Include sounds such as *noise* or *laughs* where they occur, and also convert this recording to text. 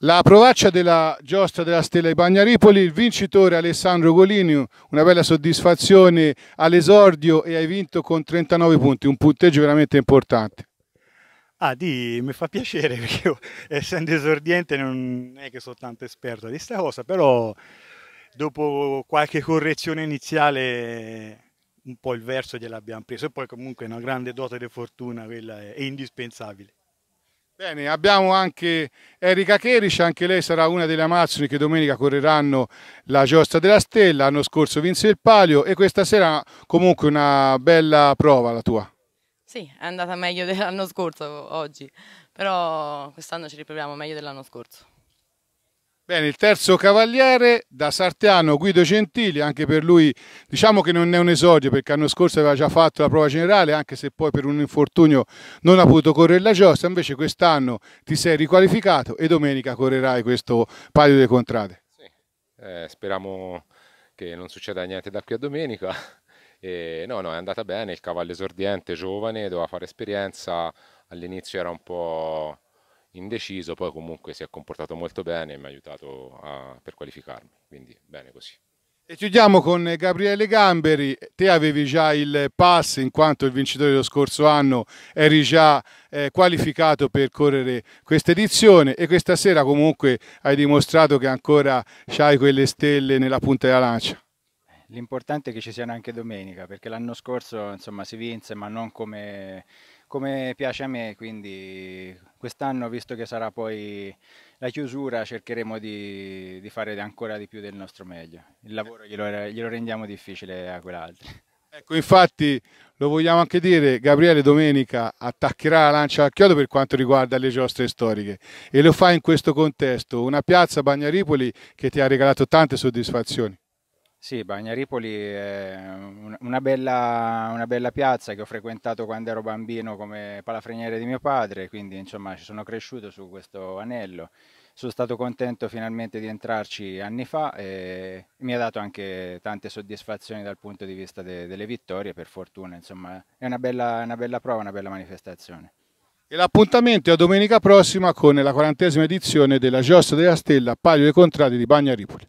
La provaccia della giostra della Stella di Bagnaripoli, il vincitore Alessandro Golini, una bella soddisfazione all'esordio e hai vinto con 39 punti, un punteggio veramente importante. Ah, di, mi fa piacere *laughs* perché io, essendo esordiente non è che sono tanto esperto di questa cosa, però dopo qualche correzione iniziale un po' il verso gliel'abbiamo preso e poi comunque una grande dote di fortuna quella è, è indispensabile. Bene, abbiamo anche Erika Cheric, anche lei sarà una delle amazzoni che domenica correranno la giostra della stella, l'anno scorso vinse il palio e questa sera comunque una bella prova la tua. Sì, è andata meglio dell'anno scorso oggi, però quest'anno ci riproviamo meglio dell'anno scorso. Bene, il terzo cavaliere da Sartiano Guido Gentili, anche per lui diciamo che non è un esordio perché l'anno scorso aveva già fatto la prova generale, anche se poi per un infortunio non ha potuto correre la giostra, invece quest'anno ti sei riqualificato e domenica correrai questo palio delle contrade. Sì. Eh, speriamo che non succeda niente da qui a domenica. E no, no, è andata bene, il cavallo esordiente, giovane, doveva fare esperienza, all'inizio era un po' indeciso, poi comunque si è comportato molto bene e mi ha aiutato a, per qualificarmi, quindi bene così. E chiudiamo con Gabriele Gamberi, te avevi già il pass in quanto il vincitore dello scorso anno eri già eh, qualificato per correre questa edizione e questa sera comunque hai dimostrato che ancora hai quelle stelle nella punta della lancia. L'importante è che ci siano anche domenica perché l'anno scorso insomma, si vinse ma non come come piace a me, quindi quest'anno, visto che sarà poi la chiusura, cercheremo di, di fare ancora di più del nostro meglio. Il lavoro glielo, glielo rendiamo difficile a quell'altro. Ecco, infatti lo vogliamo anche dire, Gabriele domenica attaccherà la lancia al chiodo per quanto riguarda le giostre storiche e lo fa in questo contesto, una piazza Bagnaripoli che ti ha regalato tante soddisfazioni. Sì, Bagnaripoli è una bella, una bella, piazza che ho frequentato quando ero bambino come palafreniere di mio padre, quindi insomma ci sono cresciuto su questo anello. Sono stato contento finalmente di entrarci anni fa e mi ha dato anche tante soddisfazioni dal punto di vista de, delle vittorie, per fortuna, insomma è una bella, una bella prova, una bella manifestazione. E l'appuntamento è a domenica prossima con la quarantesima edizione della Giossa della Stella, Palio dei Contrati di Bagnaripoli.